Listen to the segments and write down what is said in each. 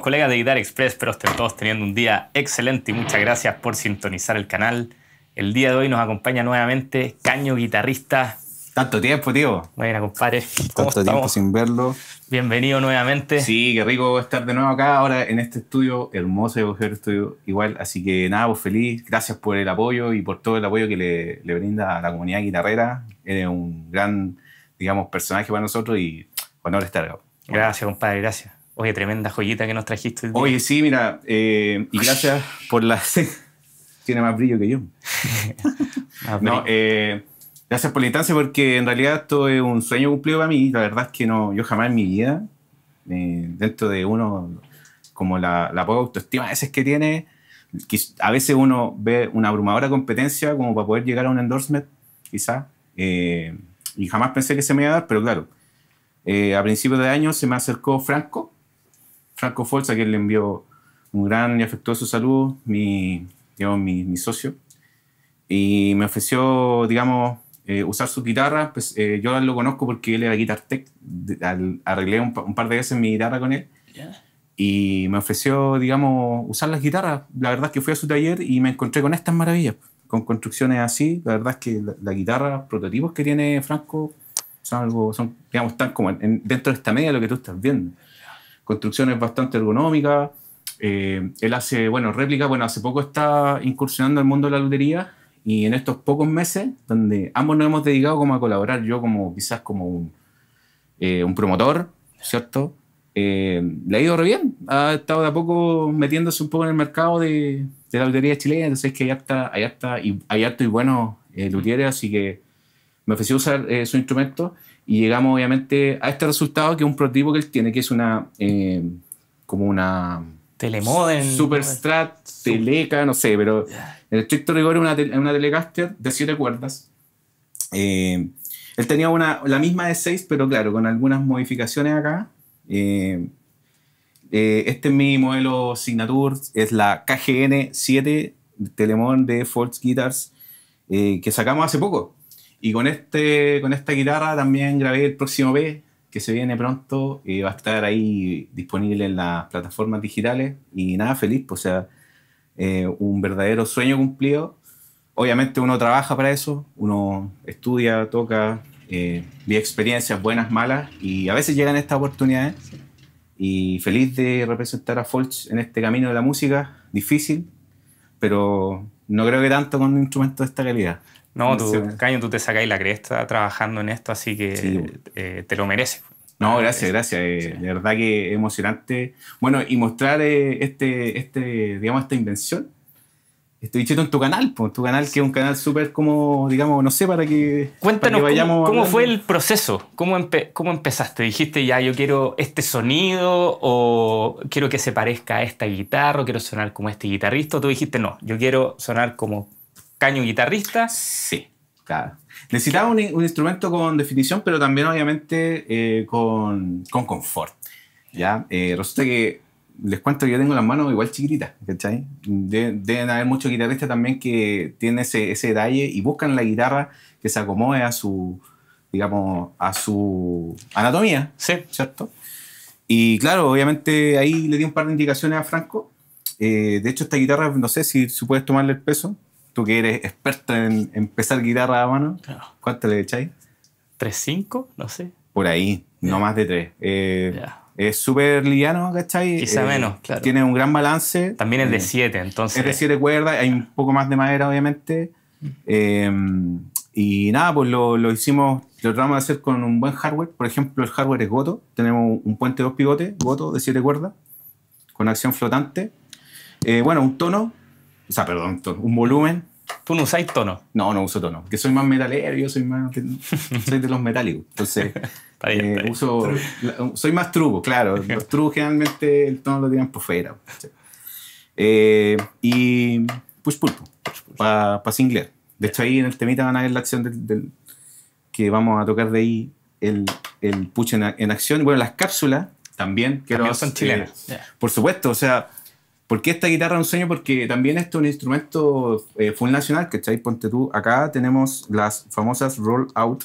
colegas de Guitar Express, pero estén todos teniendo un día excelente y muchas gracias por sintonizar el canal. El día de hoy nos acompaña nuevamente Caño, guitarrista. Tanto tiempo, tío. Bueno, compadre. Tanto tiempo sin verlo. Bienvenido nuevamente. Sí, qué rico estar de nuevo acá ahora en este estudio, hermoso de coger estudio igual. Así que nada, vos pues, feliz. Gracias por el apoyo y por todo el apoyo que le, brinda a la comunidad guitarrera. Eres un gran, digamos, personaje para nosotros y honor estar acá. Gracias, compadre, gracias. Oye, tremenda joyita que nos trajiste. Hoy Oye, sí, mira, eh, y gracias por la... Tiene más brillo que yo. no, eh, gracias por la instancia porque en realidad esto es un sueño cumplido para mí. La verdad es que no, yo jamás en mi vida, eh, dentro de uno, como la, la poca autoestima a veces que tiene, a veces uno ve una abrumadora competencia como para poder llegar a un endorsement, quizás. y jamás pensé que se me iba a dar, pero claro, a principios de año se me acercó Franco, Franco Forza, que le envió un gran y afectuoso saludo, mi, mi, mi socio, y me ofreció, digamos, eh, usar su guitarra. Pues, eh, yo lo conozco porque él era guitartec, arreglé un, par de veces mi guitarra con él. Y me ofreció, digamos, usar las guitarras. La verdad es que fui a su taller y me encontré con estas maravillas, con construcciones así. La verdad es que la, guitarras, guitarra, los prototipos que tiene Franco son algo, son, digamos, están como dentro de esta media de lo que tú estás viendo construcciones bastante ergonómicas. Eh, él hace, bueno, réplica, bueno, hace poco está incursionando al mundo de la lutería y en estos pocos meses, donde ambos nos hemos dedicado como a colaborar, yo como quizás como un, eh, un promotor, ¿cierto? Eh, le ha ido re bien, ha estado de a poco metiéndose un poco en el mercado de, de la lutería chilena, entonces es que ya está, allá está, y, alto y bueno, luthier, así que me ofreció usar su instrumento y llegamos obviamente a este resultado que es un prototipo que él tiene, que es una, eh, como una... Telemoden Superstrat, Teleca, no sé, pero el estricto rigor es una, una Telecaster de 7 cuerdas. Eh, él tenía una, la misma de 6, pero claro, con algunas modificaciones acá. Eh, eh, este es mi modelo Signature, es la KGN 7 telemón de Folks Guitars, que sacamos hace poco. Y con, este, con esta guitarra también grabé el próximo B, que se viene pronto y va a estar ahí disponible en las plataformas digitales. Y nada, feliz, pues, o sea, eh, un verdadero sueño cumplido. Obviamente uno trabaja para eso, uno estudia, toca, eh, experiencias buenas, malas, y a veces llegan estas oportunidades. Y feliz de representar a Folch en este camino de la música, difícil, pero no creo que tanto con un instrumento de esta calidad. No, tú, Caño, tú te sacáis la cresta trabajando en esto, así que eh, te lo mereces. No, ah, gracias, gracias. La eh, de verdad que emocionante. Bueno, y mostrar eh, este, este, digamos, esta invención. Estoy diciendo en tu canal, pues, tu canal que es un canal súper como, digamos, no sé, para que... vayamos cómo, cómo fue el proceso, ¿Cómo, cómo empezaste. Dijiste ya, yo quiero este sonido o quiero que se parezca a esta guitarra o quiero sonar como este guitarrista. O tú dijiste, no, yo quiero sonar como Caño guitarrista. Sí, claro. Necesitaba un, instrumento con definición, pero también obviamente eh, con, con, confort. ¿ya? Eh, resulta que les cuento que yo tengo las manos igual chiquititas, ¿cachai? deben haber muchos guitarristas también que tienen ese, ese detalle y buscan la guitarra que se acomode a su, digamos, a su anatomía, sí. ¿cierto? Y claro, obviamente ahí le di un par de indicaciones a Franco. Eh, de hecho, esta guitarra, no sé si, si puedes tomarle el peso, tú que eres experto en empezar guitarra a mano, ¿cuánto le echáis? ¿3-5? No sé. Por ahí, no más de 3. Eh, es súper liviano, ¿cachai? Quizá eh, menos, claro. Tiene un gran balance. También es de 7, eh, entonces. Es de 7 cuerdas, hay un poco más de madera, obviamente. Mm. Em, y nada, pues lo, hicimos, lo tratamos de hacer con un buen hardware. Por ejemplo, el hardware es Goto. Tenemos un puente de dos pivotes, Goto, de 7 cuerdas, con acción flotante. bueno, un tono o sea, perdón, un volumen. ¿Tú no usáis tono? No, no uso tono. Que soy más metalero, yo soy más. soy de los metálicos. Entonces, eh, uso. soy más trubo, claro. Los trubos generalmente el tono lo tienen por fuera. Eh, y push pulpo, para singler. De hecho, ahí en el temita van a ver la acción del, que vamos a tocar de ahí, el, el push en, acción. Bueno, las cápsulas también. Que también son chilenas. Eh, por supuesto, o sea ¿Por qué esta guitarra un sueño? Porque también esto es un instrumento eh, full nacional, ¿cachai? Ponte tú, acá tenemos las famosas roll out,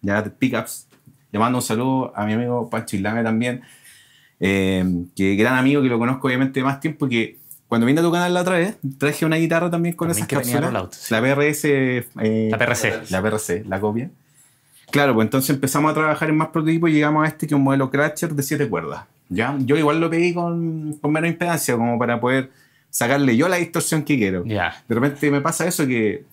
ya pickups. Llamando un saludo a mi amigo Pancho Islame también, eh, que gran amigo que lo conozco obviamente de más tiempo, que cuando vine a tu canal la otra traje una guitarra también con esas cápsulas. Out, La PRS. Eh, la PRC. La PRC, la copia. Claro, pues entonces empezamos a trabajar en más prototipos y llegamos a este que es un modelo Cratcher de 7 cuerdas. ¿ya? Yo igual lo pedí con, con menos impedancia, como para poder sacarle yo la distorsión que quiero. De repente me pasa eso que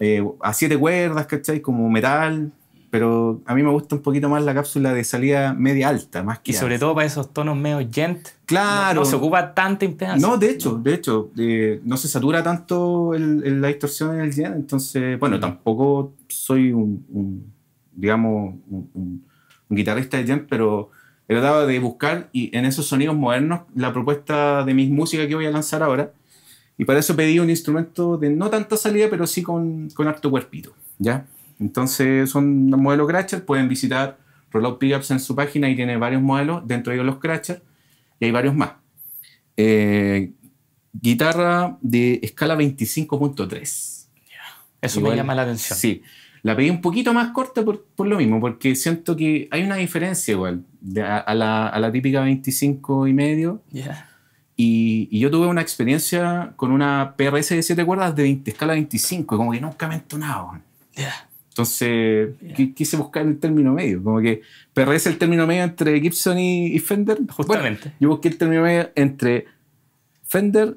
eh, a siete cuerdas, ¿cachai? Como metal, pero a mí me gusta un poquito más la cápsula de salida media alta, más que. Y sobre todo para esos tonos medio gent. Claro. No, se ocupa tanta impedancia. No, de hecho, de hecho, eh, no se satura tanto la distorsión en el gent, entonces, bueno, mm. tampoco soy un, digamos, un, guitarrista de gent, pero tratado de buscar y en esos sonidos modernos la propuesta de mis música que voy a lanzar ahora. Y para eso pedí un instrumento de no tanta salida, pero sí con, con harto cuerpito, ¿ya? Entonces son modelos Cratcher, pueden visitar Rollout Pickups en su página y tiene varios modelos, dentro de ellos los Cratcher, y hay varios más. Eh, guitarra de escala 25.3. Eso me llama la atención. Sí, la pedí un poquito más corta por, por lo mismo, porque siento que hay una diferencia igual a, la, a, la, típica 25 y medio. Y, y, yo tuve una experiencia con una PRS de 7 cuerdas de escala 25, como que nunca me he Entonces quise buscar el término medio, como que PRS el término medio entre Gibson y, Fender. Justamente. yo busqué el término medio entre Fender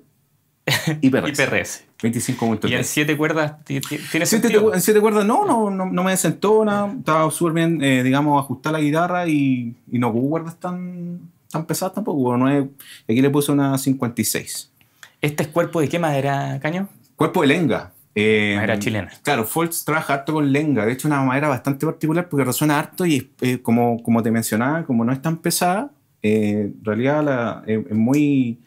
IPRS. 25 minutos Y en siete cuerdas, ¿tiene siete, En siete cuerdas, no, no, no, sentó me desentona. Mm. Estaba súper bien, eh, digamos, ajustar la guitarra y, no hubo cuerdas tan, tan pesadas tampoco. aquí le puse una 56. ¿Este es cuerpo de qué madera, Caño? Cuerpo de lenga. Eh, madera chilena. Claro, Foltz trabaja harto con lenga. De hecho, es una madera bastante particular porque resuena harto y, eh, como, como te mencionaba, como no es tan pesada, en realidad es muy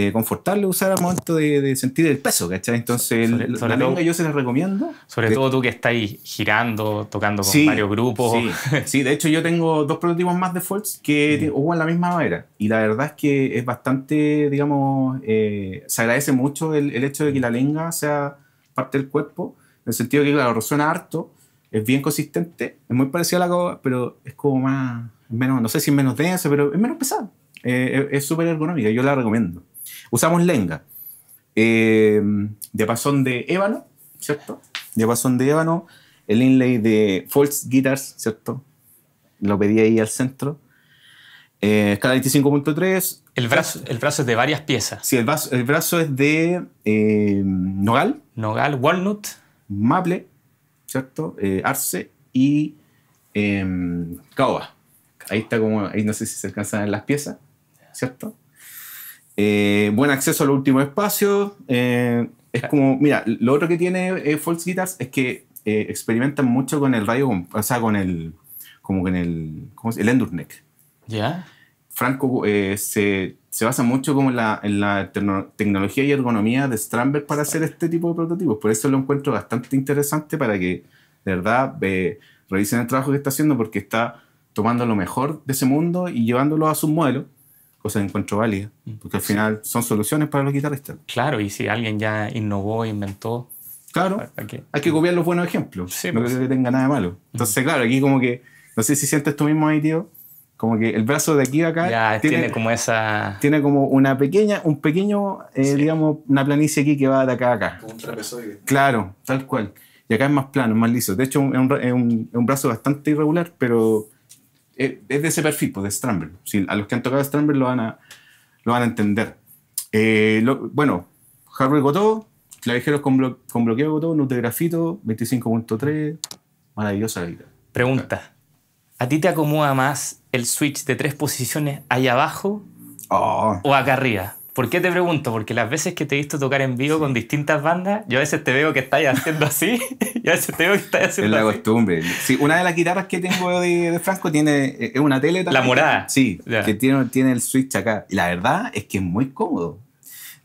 eh, confortable usar al momento de, sentir el peso, ¿cachai? Entonces, la lenga yo se la recomiendo. Sobre todo tú que estáis girando, tocando con varios grupos. Sí, de hecho yo tengo dos prototipos más de Forts que hubo mm. la misma manera. Y la verdad es que es bastante, digamos, eh, se agradece mucho el, hecho de que la lenga sea parte del cuerpo, en el sentido que, claro, resuena harto, es bien consistente, es muy parecido a la cova, pero es como más, menos, no sé si es menos densa, pero es menos pesada. Eh, es súper ergonómica, yo la recomiendo. Usamos lenga. Eh, diapasón de ébano, ¿cierto? Diapasón de ébano. El inlay de false guitars, ¿cierto? Lo pedí ahí al centro. Eh, escala 25.3. El brazo, el brazo es de varias piezas. Sí, el brazo, el brazo es de eh, nogal. Nogal, walnut. Maple, ¿cierto? Eh, arce y em, caoba. Ahí está como, ahí no sé si se alcanzan las piezas, ¿cierto? Eh, buen acceso al último espacio. Eh, es como, mira, lo otro que tiene eh, False Guitars es que experimentan mucho con el radio, o sea, con el, como con el, El Endurneck. ¿Ya? Franco se, se, basa mucho como en la, en la tecnología y ergonomía de Stramberg para hacer este tipo de prototipos. Por eso lo encuentro bastante interesante para que, de verdad, revisen el trabajo que está haciendo porque está tomando lo mejor de ese mundo y llevándolo a sus modelos cosa que encuentro válida, mm. porque al final son soluciones para los guitarristas. Claro, y si alguien ya innovó, inventó. Claro, hay que copiar los buenos ejemplos, no pues. que tenga nada de malo. Mm. Entonces, claro, aquí como que, no sé si sientes tú mismo ahí, tío, como que el brazo de aquí a acá ya, tiene, como esa tiene como una pequeña un pequeño eh, digamos una planicie aquí que va de acá a acá como un trapezoide claro tal cual y acá es más plano más liso de hecho es un, es un, es un brazo bastante irregular pero eh, es, de ese perfil, pues, de Strandberg. Si a los que han tocado Strandberg lo van a, lo van a entender. Eh, bueno, hardware Gotó, clavijeros con, con bloqueo Gotó, Grafito, 25.3, maravillosa vida. Pregunta. ¿A ti te acomoda más el switch de tres posiciones allá abajo ah. o acá arriba? ¿Por qué te pregunto? Porque las veces que te he visto tocar en vivo con distintas bandas, yo a veces te veo que estás haciendo así y a veces te veo que estás haciendo así. Es la costumbre. Sí, una de las guitarras que tengo de, Franco tiene, eh, es una tele La morada. Sí, que tiene, tiene el switch acá. Y la verdad es que es muy cómodo.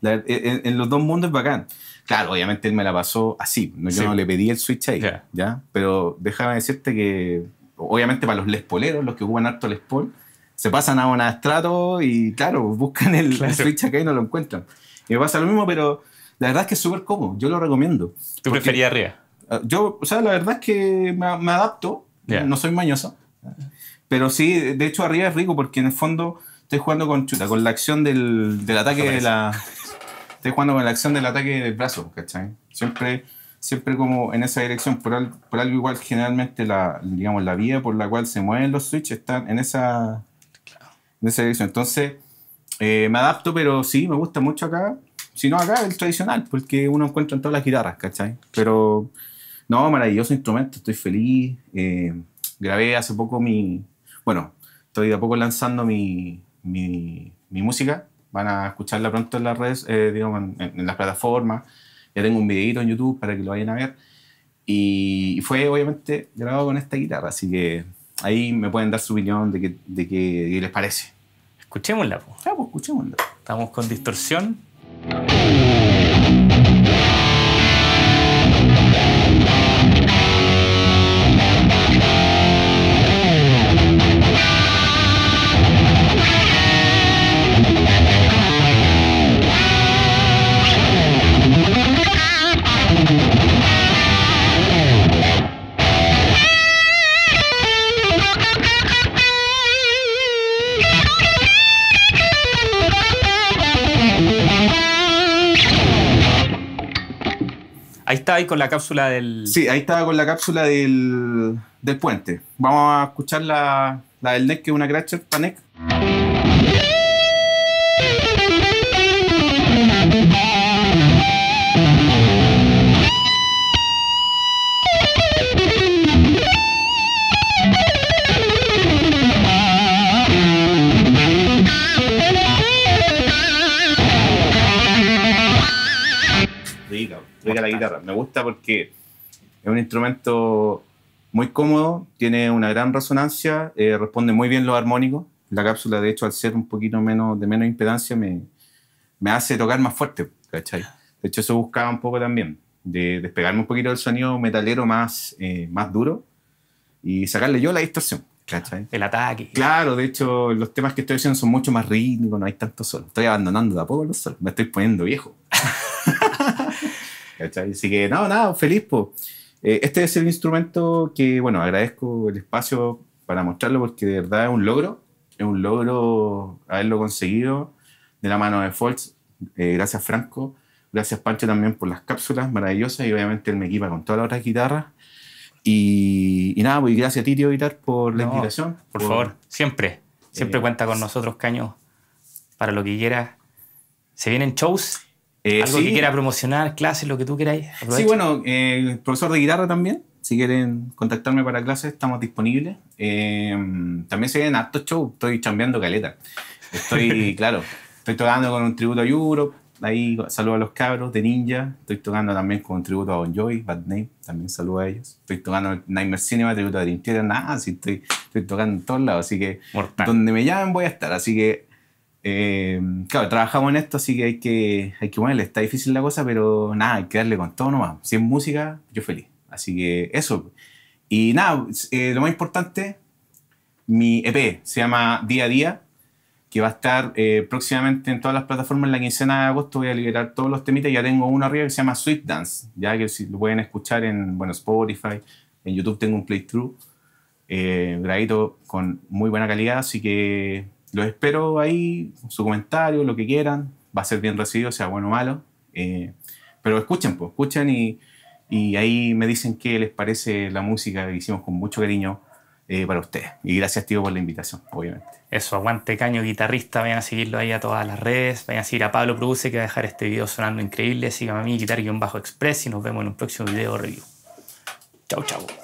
Eh, eh, en, los dos mundos es bacán. Claro, obviamente él me la pasó así. yo no le pedí el switch ahí, ¿ya? Pero déjame decirte que, obviamente para los lespoleros, los que juegan harto lespol se pasan a un estrato y claro, buscan el, switch acá y no lo encuentran. Y me pasa lo mismo, pero la verdad es que es súper cómodo, yo lo recomiendo. ¿Tú preferías arriba? Ah, yo, o sea, la verdad es que me, me adapto, no soy mañoso, pero sí, de hecho arriba es rico porque en el fondo estoy jugando con chuta, con la acción del, del ataque de la... Estoy jugando con la acción del ataque del brazo, ¿cachai? Siempre siempre como en esa dirección, por, por algo igual generalmente la, digamos, la vía por la cual se mueven los switches están en esa, entonces, eh, me adapto, pero sí, me gusta mucho acá. Si no acá, el tradicional, porque uno encuentra en todas las guitarras, ¿cachai? Pero, no, maravilloso instrumento, estoy feliz. Eh, grabé hace poco mi... Bueno, estoy de a poco lanzando mi, mi, mi música. Van a escucharla pronto en las redes, eh, digamos, en, las plataformas. Ya tengo un videito en YouTube para que lo vayan a ver. Y fue obviamente grabado con esta guitarra, así que ahí me pueden dar su opinión de qué que, de que les parece. Escuchémosla. Po. Ah, pues escuchémosla. Estamos con distorsión. ahí con la cápsula del. Sí, ahí estaba con la cápsula del, del puente. Vamos a escuchar la, la del NEC, que es una para Panek. la guitarra. Me gusta porque es un instrumento muy cómodo, tiene una gran resonancia, eh, responde muy bien los armónicos. La cápsula, de hecho, al ser un poquito menos de menos impedancia, me, me hace tocar más fuerte, De hecho, eso buscaba un poco también, de despegarme un poquito del sonido metalero más, eh, más duro y sacarle yo la distorsión. El ataque. Claro, de hecho, los temas que estoy haciendo son mucho más rítmicos, no hay tanto solo. Estoy abandonando de a poco los solos, me estoy poniendo viejo. ¿cachai? Así que nada, no, nada, feliz, eh, este es el instrumento que, bueno, agradezco el espacio para mostrarlo porque de verdad es un logro, es un logro haberlo conseguido de la mano de Foltz. Eh, gracias, Franco. Gracias, Pancho, también por las cápsulas maravillosas y obviamente él me equipa con todas las otras guitarras. Y, y nada, pues gracias a ti, tío Guitar, por la invitación. Por, favor, siempre. Siempre eh, cuenta con nosotros, Caño, para lo que quiera Se vienen shows eh, Algo que quiera promocionar, clases, lo que tú queráis. Sí, bueno, eh, profesor de guitarra también. Si quieren contactarme para clases, estamos disponibles. Eh, también se ven hartos show Estoy chambeando caleta. Estoy, claro, estoy tocando con un tributo a Europe. Ahí saludo a los cabros de Ninja. Estoy tocando también con un tributo a Bon Bad Name. También saludo a ellos. Estoy tocando Nightmare Cinema, tributo a Dream Theater. estoy, tocando en todos lados. Así que donde me llamen voy a estar. Así que eh, claro, trabajamos en esto, así que hay que, hay que ponerle. Está difícil la cosa, pero nada, hay que darle con todo nomás. si es música, yo feliz. Así que eso. Y nada, eh, lo más importante, mi EP se llama Día a Día, que va a estar eh, próximamente en todas las plataformas. En la quincena de agosto voy a liberar todos los temitas. Ya tengo uno arriba que se llama Sweet Dance, ya que si lo pueden escuchar en bueno, Spotify, en YouTube tengo un playthrough. Eh, con muy buena calidad, así que los espero ahí, su comentario, lo que quieran, va a ser bien recibido, sea bueno o malo. Eh, pero escuchen, pues, escuchen y, ahí me dicen qué les parece la música que hicimos con mucho cariño eh, para ustedes. Y gracias, tío, por la invitación, obviamente. Eso, aguante caño guitarrista, vayan a seguirlo ahí a todas las redes, vayan a seguir a Pablo Produce que va a dejar este video sonando increíble, síganme a mí, guitar-express y nos vemos en un próximo video review. Chau, chau.